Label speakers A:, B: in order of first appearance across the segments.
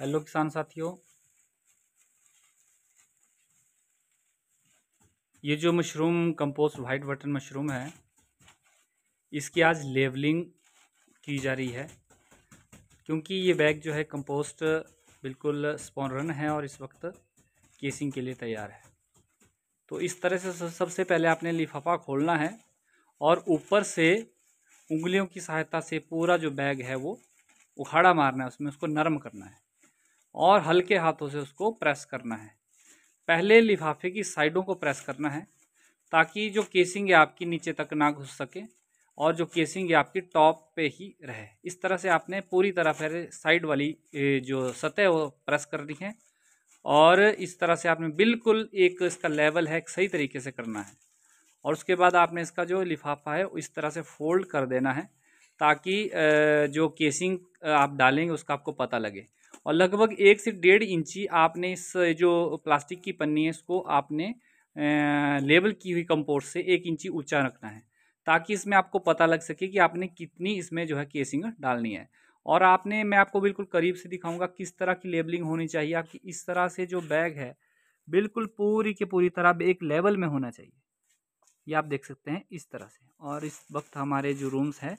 A: hello किसान साथियों ये जो mushroom compost white button mushroom है इसकी आज लेबलिंग की जा रही है क्योंकि ये बैग जो है कंपोस्ट बिल्कुल स्पॉनरन है और इस वक्त केसिंग के लिए तैयार है तो इस तरह से सबसे पहले आपने लिफाफा खोलना है और ऊपर से उंगलियों की सहायता से पूरा जो बैग है वो उखाड़ा मारना है उसमें उसको नरम करना है और हल्के हाथों से उसको प्रेस करना है पहले लिफाफे की साइडों को प्रेस करना है ताकि जो केसिंग है आपकी नीचे तक ना घुस सके और जो केसिंग है आपकी टॉप पे ही रहे इस तरह से आपने पूरी तरह फिर साइड वाली जो सतह वो प्रेस करनी है और इस तरह से आपने बिल्कुल एक इसका लेवल है सही तरीके से करना है और उसके बाद आपने इसका जो लिफाफा है इस तरह से फोल्ड कर देना है ताकि जो केसिंग आप डालेंगे उसका आपको पता लगे और लगभग एक से डेढ़ इंची आपने इस जो प्लास्टिक की पन्नी है इसको आपने लेबल की हुई कंपोस्ट से एक इंची ऊंचा रखना है ताकि इसमें आपको पता लग सके कि आपने कितनी इसमें जो है केसिंग डालनी है और आपने मैं आपको बिल्कुल करीब से दिखाऊंगा किस तरह की लेबलिंग होनी चाहिए आपकी इस तरह से जो बैग है बिल्कुल पूरी के पूरी तरह एक लेवल में होना चाहिए ये आप देख सकते हैं इस तरह से और इस वक्त हमारे जो रूम्स हैं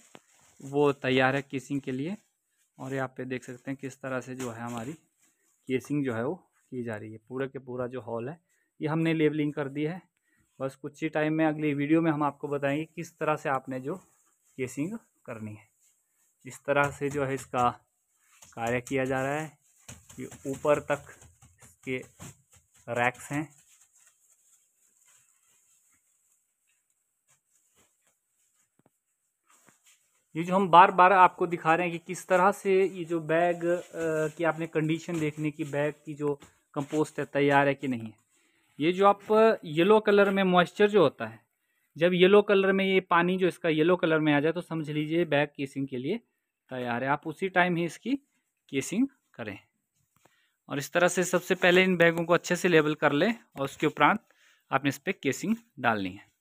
A: वो तैयार है किसिंग के लिए और यहाँ पे देख सकते हैं किस तरह से जो है हमारी केसिंग जो है वो की जा रही है पूरा के पूरा जो हॉल है ये हमने लेबलिंग कर दी है बस कुछ ही टाइम में अगली वीडियो में हम आपको बताएंगे किस तरह से आपने जो केसिंग करनी है इस तरह से जो है इसका कार्य किया जा रहा है कि ऊपर तक इसके रैक्स हैं ये जो हम बार बार आपको दिखा रहे हैं कि किस तरह से ये जो बैग की आपने कंडीशन देखने की बैग की जो कंपोस्ट है तैयार है कि नहीं है ये जो आप येलो कलर में मॉइस्चर जो होता है जब येलो कलर में ये पानी जो इसका येलो कलर में आ जाए तो समझ लीजिए बैग केसिंग के लिए तैयार है आप उसी टाइम ही इसकी केसिंग करें और इस तरह से सबसे पहले इन बैगों को अच्छे से लेबल कर लें और उसके उपरांत आपने इस पर केसिंग डालनी है